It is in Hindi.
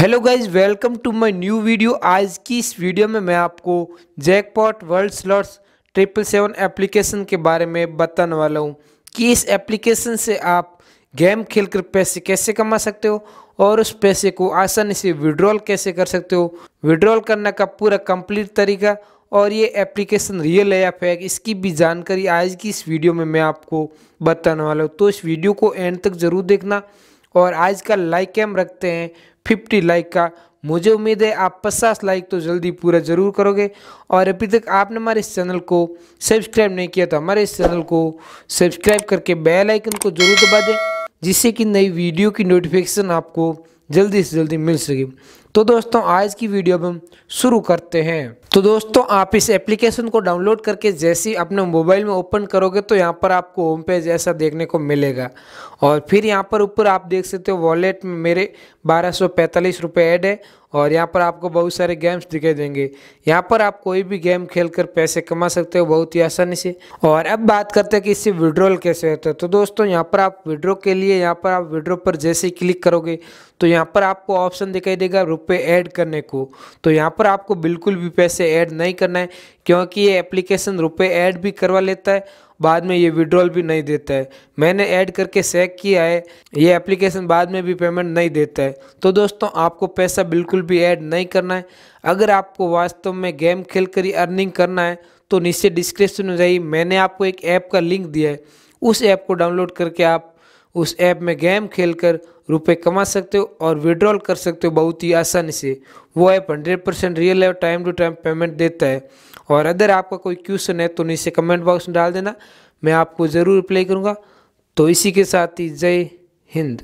hello guys welcome to my new video आज की इस वीडियो में मैं आपको jackpot world slots triple seven application के बारे में बताने वाला हूँ कि इस एप्लीकेशन से आप गेम खेलकर पैसे कैसे कमा सकते हो और उस पैसे को आसानी से विड्रॉल कैसे कर सकते हो विड्रॉल करने का पूरा कंप्लीट तरीका और ये एप्लीकेशन रियल है या फेक इसकी भी जानकारी आज की इस वीडियो में मैं आपको बताने वाला हूँ तो इस वीडियो को एंड तक ज़रूर देखना और आज का लाइक हम रखते हैं फिफ्टी लाइक का मुझे उम्मीद है आप पचास लाइक तो जल्दी पूरा ज़रूर करोगे और अभी तक आपने हमारे इस चैनल को सब्सक्राइब नहीं किया तो हमारे इस चैनल को सब्सक्राइब करके बेल आइकन को जरूर दबा दें जिससे कि नई वीडियो की नोटिफिकेशन आपको जल्दी से जल्दी मिल सके तो दोस्तों आज की वीडियो में हम शुरू करते हैं तो दोस्तों आप इस एप्लीकेशन को डाउनलोड करके जैसे ही अपने मोबाइल में ओपन करोगे तो यहाँ पर आपको होम पेज ऐसा देखने को मिलेगा और फिर यहाँ पर ऊपर आप देख सकते हो वॉलेट में मेरे बारह सौ पैंतालीस ऐड है और यहाँ पर आपको बहुत सारे गेम्स दिखाई देंगे यहाँ पर आप कोई भी गेम खेलकर पैसे कमा सकते हो बहुत ही आसानी से और अब बात करते हैं कि इससे विड्रॉल कैसे होता है तो दोस्तों यहाँ पर आप विड्रॉ के लिए यहाँ पर आप विड्रॉ पर जैसे ही क्लिक करोगे तो यहाँ यहाँ पर आपको ऑप्शन दिखाई देगा रुपए ऐड करने को तो यहाँ पर आपको बिल्कुल भी पैसे ऐड नहीं करना है क्योंकि ये एप्लीकेशन रुपए ऐड भी करवा लेता है बाद में ये विड्रॉल भी नहीं देता है मैंने ऐड करके चेक किया है ये एप्लीकेशन बाद में भी पेमेंट नहीं देता है तो दोस्तों आपको पैसा बिल्कुल भी ऐड नहीं करना है अगर आपको वास्तव में गेम खेल कर अर्निंग करना है तो नीचे डिस्क्रिप्शन में जाइए मैंने आपको एक ऐप का लिंक दिया है उस ऐप को डाउनलोड करके आप उस ऐप में गेम खेलकर रुपए कमा सकते हो और विड्रॉल कर सकते हो बहुत ही आसानी से वो ऐप हंड्रेड परसेंट रियल है टाइम टू टाइम पेमेंट देता है और अगर आपका कोई क्वेश्चन है तो नीचे कमेंट बॉक्स में डाल देना मैं आपको ज़रूर रिप्लाई करूँगा तो इसी के साथ ही जय हिंद